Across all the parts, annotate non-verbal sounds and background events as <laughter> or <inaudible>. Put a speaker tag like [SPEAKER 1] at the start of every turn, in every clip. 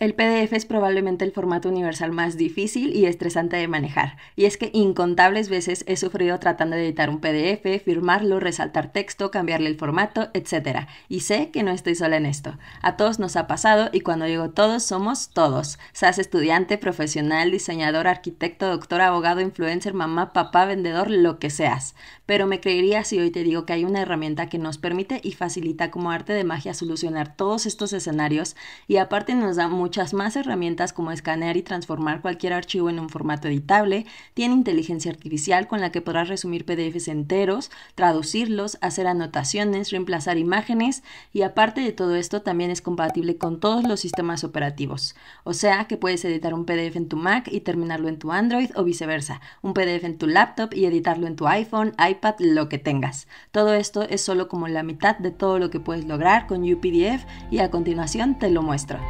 [SPEAKER 1] El PDF es probablemente el formato universal más difícil y estresante de manejar, y es que incontables veces he sufrido tratando de editar un PDF, firmarlo, resaltar texto, cambiarle el formato, etc. Y sé que no estoy sola en esto. A todos nos ha pasado y cuando digo todos somos todos. Seas estudiante, profesional, diseñador, arquitecto, doctor, abogado, influencer, mamá, papá, vendedor, lo que seas. Pero me creería si hoy te digo que hay una herramienta que nos permite y facilita como arte de magia solucionar todos estos escenarios y aparte nos da mucho muchas más herramientas como escanear y transformar cualquier archivo en un formato editable, tiene inteligencia artificial con la que podrás resumir PDFs enteros, traducirlos, hacer anotaciones, reemplazar imágenes y aparte de todo esto también es compatible con todos los sistemas operativos. O sea que puedes editar un PDF en tu Mac y terminarlo en tu Android o viceversa, un PDF en tu laptop y editarlo en tu iPhone, iPad, lo que tengas. Todo esto es solo como la mitad de todo lo que puedes lograr con UPDF y a continuación te lo muestro.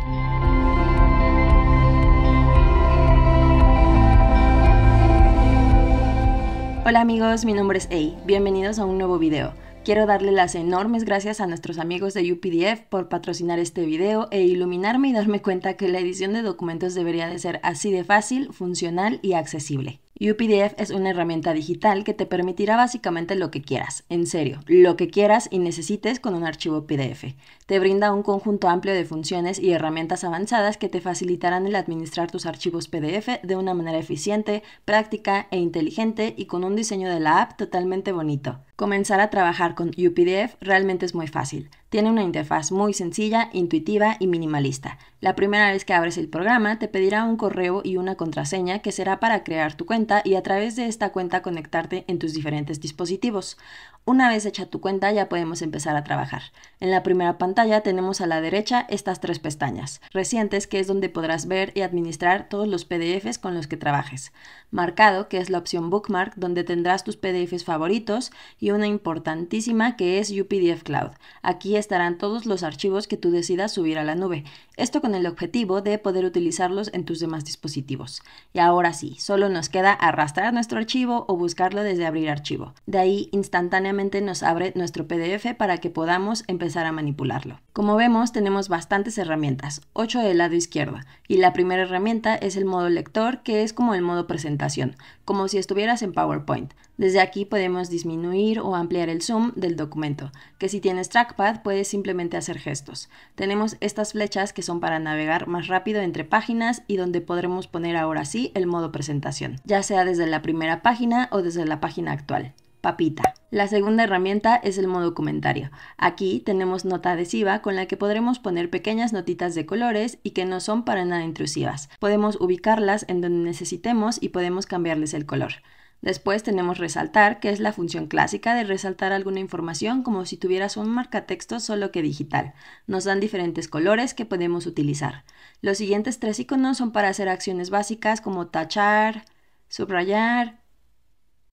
[SPEAKER 1] Hola amigos, mi nombre es Ei, bienvenidos a un nuevo video. Quiero darle las enormes gracias a nuestros amigos de UPDF por patrocinar este video e iluminarme y darme cuenta que la edición de documentos debería de ser así de fácil, funcional y accesible. UPDF es una herramienta digital que te permitirá básicamente lo que quieras, en serio, lo que quieras y necesites con un archivo PDF. Te brinda un conjunto amplio de funciones y herramientas avanzadas que te facilitarán el administrar tus archivos PDF de una manera eficiente, práctica e inteligente y con un diseño de la app totalmente bonito. Comenzar a trabajar con UPDF realmente es muy fácil. Tiene una interfaz muy sencilla, intuitiva y minimalista. La primera vez que abres el programa te pedirá un correo y una contraseña que será para crear tu cuenta y a través de esta cuenta conectarte en tus diferentes dispositivos. Una vez hecha tu cuenta ya podemos empezar a trabajar. En la primera pantalla tenemos a la derecha estas tres pestañas, recientes que es donde podrás ver y administrar todos los PDFs con los que trabajes. Marcado que es la opción bookmark donde tendrás tus PDFs favoritos y una importantísima que es UPDF Cloud. Aquí estarán todos los archivos que tú decidas subir a la nube. Esto el objetivo de poder utilizarlos en tus demás dispositivos. Y ahora sí, solo nos queda arrastrar nuestro archivo o buscarlo desde abrir archivo. De ahí instantáneamente nos abre nuestro PDF para que podamos empezar a manipularlo. Como vemos, tenemos bastantes herramientas, 8 del lado izquierdo, y la primera herramienta es el modo lector, que es como el modo presentación, como si estuvieras en PowerPoint. Desde aquí podemos disminuir o ampliar el zoom del documento, que si tienes trackpad puedes simplemente hacer gestos. Tenemos estas flechas que son para navegar más rápido entre páginas y donde podremos poner ahora sí el modo presentación, ya sea desde la primera página o desde la página actual. Papita. La segunda herramienta es el modo comentario. Aquí tenemos nota adhesiva con la que podremos poner pequeñas notitas de colores y que no son para nada intrusivas. Podemos ubicarlas en donde necesitemos y podemos cambiarles el color. Después tenemos resaltar, que es la función clásica de resaltar alguna información como si tuvieras un marcatexto solo que digital. Nos dan diferentes colores que podemos utilizar. Los siguientes tres iconos son para hacer acciones básicas como tachar, subrayar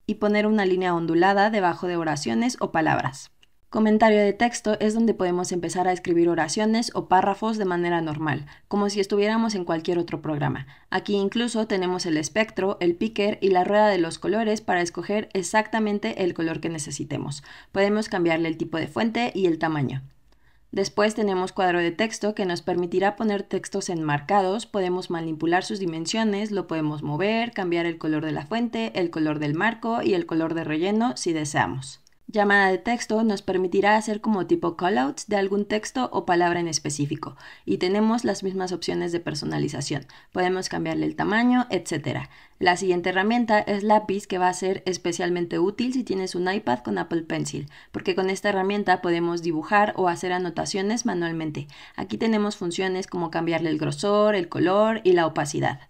[SPEAKER 1] y poner una línea ondulada debajo de oraciones o palabras. Comentario de texto es donde podemos empezar a escribir oraciones o párrafos de manera normal, como si estuviéramos en cualquier otro programa. Aquí incluso tenemos el espectro, el picker y la rueda de los colores para escoger exactamente el color que necesitemos. Podemos cambiarle el tipo de fuente y el tamaño. Después tenemos cuadro de texto que nos permitirá poner textos enmarcados, podemos manipular sus dimensiones, lo podemos mover, cambiar el color de la fuente, el color del marco y el color de relleno si deseamos llamada de texto nos permitirá hacer como tipo callouts de algún texto o palabra en específico y tenemos las mismas opciones de personalización. Podemos cambiarle el tamaño, etc. La siguiente herramienta es Lápiz que va a ser especialmente útil si tienes un iPad con Apple Pencil, porque con esta herramienta podemos dibujar o hacer anotaciones manualmente. Aquí tenemos funciones como cambiarle el grosor, el color y la opacidad.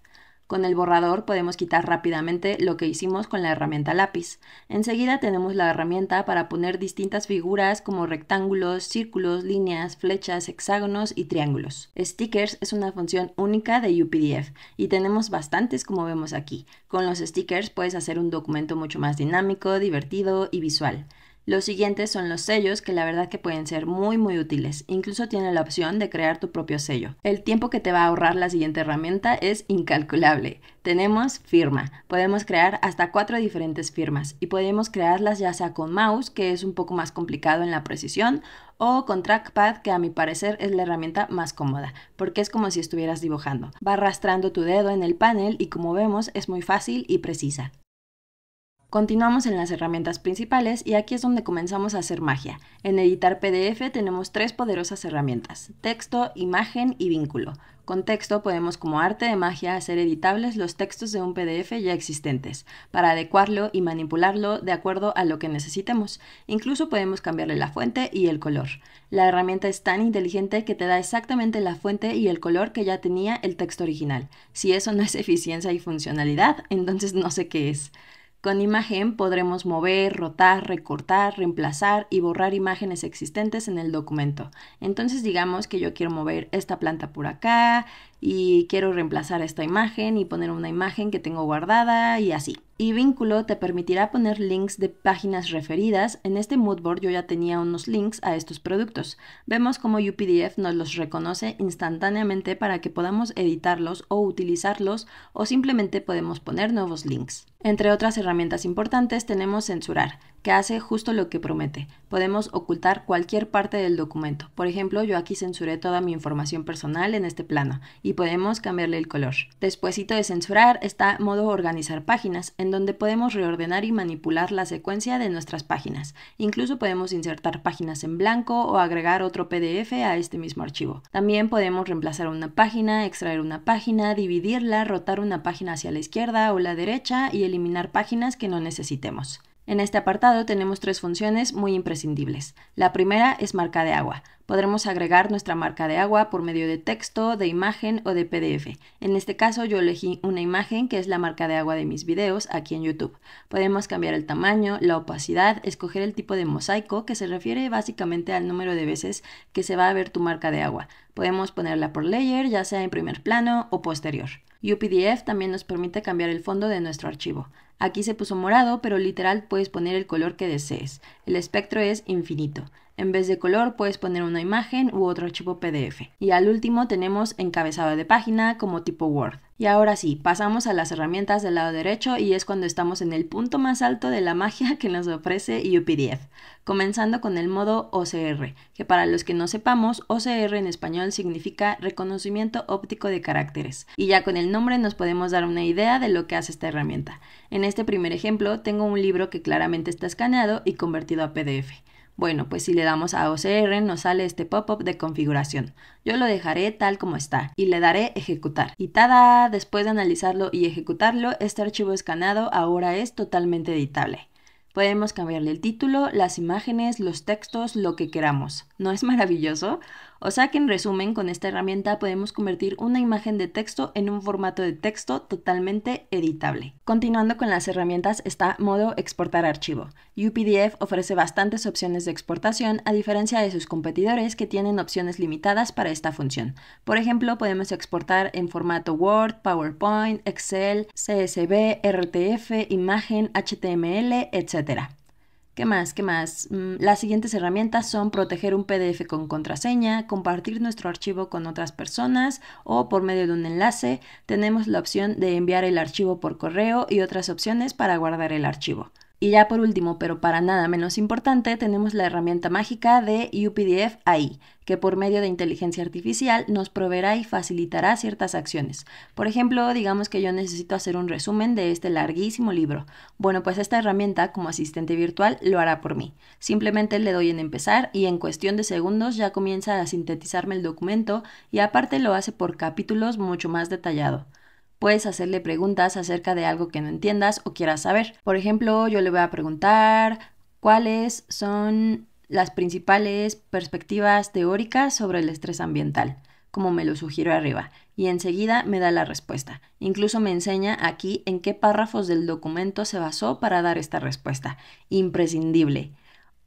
[SPEAKER 1] Con el borrador podemos quitar rápidamente lo que hicimos con la herramienta lápiz. Enseguida tenemos la herramienta para poner distintas figuras como rectángulos, círculos, líneas, flechas, hexágonos y triángulos. Stickers es una función única de UPDF y tenemos bastantes como vemos aquí. Con los stickers puedes hacer un documento mucho más dinámico, divertido y visual. Los siguientes son los sellos que la verdad que pueden ser muy muy útiles. Incluso tiene la opción de crear tu propio sello. El tiempo que te va a ahorrar la siguiente herramienta es incalculable. Tenemos firma. Podemos crear hasta cuatro diferentes firmas y podemos crearlas ya sea con mouse, que es un poco más complicado en la precisión, o con trackpad, que a mi parecer es la herramienta más cómoda, porque es como si estuvieras dibujando. Va arrastrando tu dedo en el panel y como vemos es muy fácil y precisa. Continuamos en las herramientas principales y aquí es donde comenzamos a hacer magia. En editar PDF tenemos tres poderosas herramientas, texto, imagen y vínculo. Con texto podemos como arte de magia hacer editables los textos de un PDF ya existentes, para adecuarlo y manipularlo de acuerdo a lo que necesitemos. Incluso podemos cambiarle la fuente y el color. La herramienta es tan inteligente que te da exactamente la fuente y el color que ya tenía el texto original. Si eso no es eficiencia y funcionalidad, entonces no sé qué es. Con imagen podremos mover, rotar, recortar, reemplazar y borrar imágenes existentes en el documento. Entonces digamos que yo quiero mover esta planta por acá y quiero reemplazar esta imagen y poner una imagen que tengo guardada y así. Y vínculo te permitirá poner links de páginas referidas. En este moodboard yo ya tenía unos links a estos productos. Vemos cómo UPDF nos los reconoce instantáneamente para que podamos editarlos o utilizarlos o simplemente podemos poner nuevos links. Entre otras herramientas importantes tenemos censurar, que hace justo lo que promete. Podemos ocultar cualquier parte del documento. Por ejemplo, yo aquí censuré toda mi información personal en este plano y podemos cambiarle el color. Despuésito de censurar está modo organizar páginas, en donde podemos reordenar y manipular la secuencia de nuestras páginas. Incluso podemos insertar páginas en blanco o agregar otro PDF a este mismo archivo. También podemos reemplazar una página, extraer una página, dividirla, rotar una página hacia la izquierda o la derecha y eliminar páginas que no necesitemos. En este apartado tenemos tres funciones muy imprescindibles. La primera es marca de agua. Podremos agregar nuestra marca de agua por medio de texto, de imagen o de PDF. En este caso yo elegí una imagen que es la marca de agua de mis videos aquí en YouTube. Podemos cambiar el tamaño, la opacidad, escoger el tipo de mosaico que se refiere básicamente al número de veces que se va a ver tu marca de agua. Podemos ponerla por layer, ya sea en primer plano o posterior. UPDF también nos permite cambiar el fondo de nuestro archivo. Aquí se puso morado, pero literal puedes poner el color que desees. El espectro es infinito. En vez de color puedes poner una imagen u otro archivo PDF. Y al último tenemos encabezado de página como tipo Word. Y ahora sí, pasamos a las herramientas del lado derecho y es cuando estamos en el punto más alto de la magia <laughs> que nos ofrece UPDF, comenzando con el modo OCR, que para los que no sepamos, OCR en español significa reconocimiento óptico de caracteres, y ya con el nombre nos podemos dar una idea de lo que hace esta herramienta. En este primer ejemplo tengo un libro que claramente está escaneado y convertido a PDF. Bueno, pues si le damos a OCR nos sale este pop-up de configuración. Yo lo dejaré tal como está y le daré ejecutar. Y tada, después de analizarlo y ejecutarlo, este archivo escanado ahora es totalmente editable. Podemos cambiarle el título, las imágenes, los textos, lo que queramos. ¿No es maravilloso? O sea que en resumen, con esta herramienta podemos convertir una imagen de texto en un formato de texto totalmente editable. Continuando con las herramientas está modo exportar archivo. UPDF ofrece bastantes opciones de exportación a diferencia de sus competidores que tienen opciones limitadas para esta función. Por ejemplo, podemos exportar en formato Word, PowerPoint, Excel, CSV, RTF, imagen, HTML, etc. ¿Qué más? ¿Qué más? Mm, las siguientes herramientas son proteger un PDF con contraseña, compartir nuestro archivo con otras personas o por medio de un enlace. Tenemos la opción de enviar el archivo por correo y otras opciones para guardar el archivo. Y ya por último, pero para nada menos importante, tenemos la herramienta mágica de UPDF AI, que por medio de inteligencia artificial nos proveerá y facilitará ciertas acciones. Por ejemplo, digamos que yo necesito hacer un resumen de este larguísimo libro. Bueno, pues esta herramienta como asistente virtual lo hará por mí. Simplemente le doy en empezar y en cuestión de segundos ya comienza a sintetizarme el documento y aparte lo hace por capítulos mucho más detallado puedes hacerle preguntas acerca de algo que no entiendas o quieras saber. Por ejemplo, yo le voy a preguntar cuáles son las principales perspectivas teóricas sobre el estrés ambiental, como me lo sugiero arriba, y enseguida me da la respuesta. Incluso me enseña aquí en qué párrafos del documento se basó para dar esta respuesta. Imprescindible.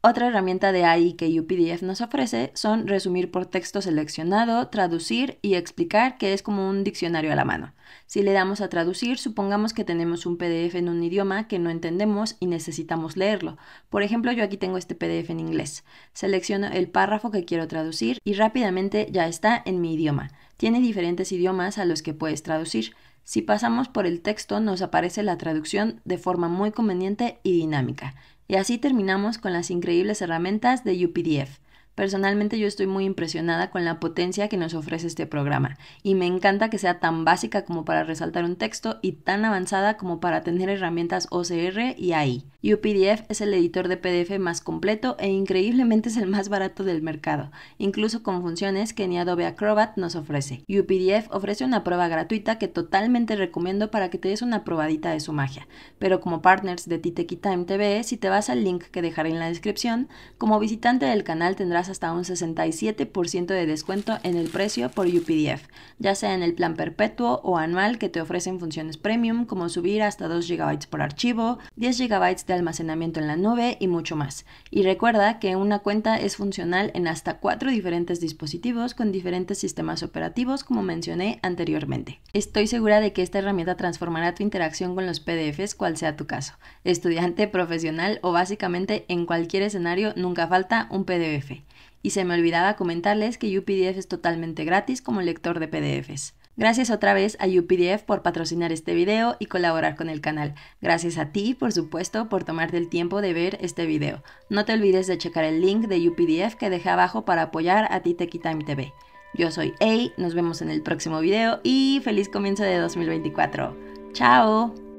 [SPEAKER 1] Otra herramienta de AI que UPDF nos ofrece son resumir por texto seleccionado, traducir y explicar, que es como un diccionario a la mano. Si le damos a traducir, supongamos que tenemos un PDF en un idioma que no entendemos y necesitamos leerlo. Por ejemplo, yo aquí tengo este PDF en inglés. Selecciono el párrafo que quiero traducir y rápidamente ya está en mi idioma. Tiene diferentes idiomas a los que puedes traducir. Si pasamos por el texto nos aparece la traducción de forma muy conveniente y dinámica. Y así terminamos con las increíbles herramientas de UPDF. Personalmente yo estoy muy impresionada con la potencia que nos ofrece este programa y me encanta que sea tan básica como para resaltar un texto y tan avanzada como para tener herramientas OCR y AI. UPDF es el editor de PDF más completo e increíblemente es el más barato del mercado, incluso con funciones que ni Adobe Acrobat nos ofrece. UPDF ofrece una prueba gratuita que totalmente recomiendo para que te des una probadita de su magia, pero como partners de Titeki Time TV, si te vas al link que dejaré en la descripción, como visitante del canal tendrás hasta un 67% de descuento en el precio por UPDF, ya sea en el plan perpetuo o anual que te ofrecen funciones premium como subir hasta 2 GB por archivo, 10 GB de almacenamiento en la nube y mucho más. Y recuerda que una cuenta es funcional en hasta cuatro diferentes dispositivos con diferentes sistemas operativos como mencioné anteriormente. Estoy segura de que esta herramienta transformará tu interacción con los PDFs cual sea tu caso. Estudiante, profesional o básicamente en cualquier escenario nunca falta un PDF. Y se me olvidaba comentarles que UPDF es totalmente gratis como lector de PDFs. Gracias otra vez a UPDF por patrocinar este video y colaborar con el canal. Gracias a ti, por supuesto, por tomarte el tiempo de ver este video. No te olvides de checar el link de UPDF que dejé abajo para apoyar a ti Time TV. Yo soy A, nos vemos en el próximo video y feliz comienzo de 2024. ¡Chao!